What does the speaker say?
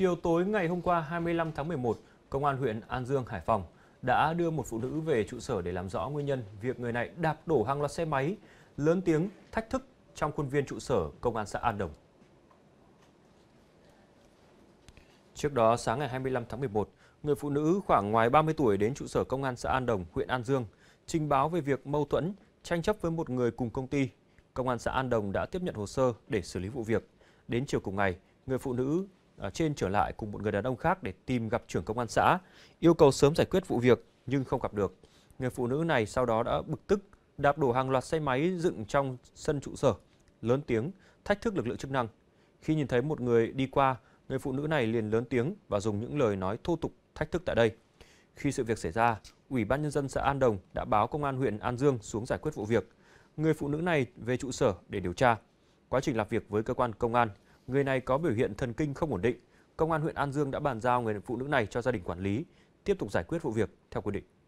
Chiều tối ngày hôm qua 25 tháng 11, Công an huyện An Dương, Hải Phòng đã đưa một phụ nữ về trụ sở để làm rõ nguyên nhân việc người này đạp đổ hàng loạt xe máy, lớn tiếng thách thức trong khuôn viên trụ sở Công an xã An Đồng. Trước đó, sáng ngày 25 tháng 11, người phụ nữ khoảng ngoài 30 tuổi đến trụ sở Công an xã An Đồng, huyện An Dương, trình báo về việc mâu thuẫn, tranh chấp với một người cùng công ty. Công an xã An Đồng đã tiếp nhận hồ sơ để xử lý vụ việc. Đến chiều cùng ngày, người phụ nữ trên trở lại cùng một người đàn ông khác để tìm gặp trưởng công an xã, yêu cầu sớm giải quyết vụ việc nhưng không gặp được. Người phụ nữ này sau đó đã bực tức đạp đổ hàng loạt xe máy dựng trong sân trụ sở, lớn tiếng thách thức lực lượng chức năng. Khi nhìn thấy một người đi qua, người phụ nữ này liền lớn tiếng và dùng những lời nói thô tục thách thức tại đây. Khi sự việc xảy ra, Ủy ban nhân dân xã An Đồng đã báo công an huyện An Dương xuống giải quyết vụ việc. Người phụ nữ này về trụ sở để điều tra. Quá trình làm việc với cơ quan công an, Người này có biểu hiện thần kinh không ổn định. Công an huyện An Dương đã bàn giao người phụ nữ này cho gia đình quản lý, tiếp tục giải quyết vụ việc theo quy định.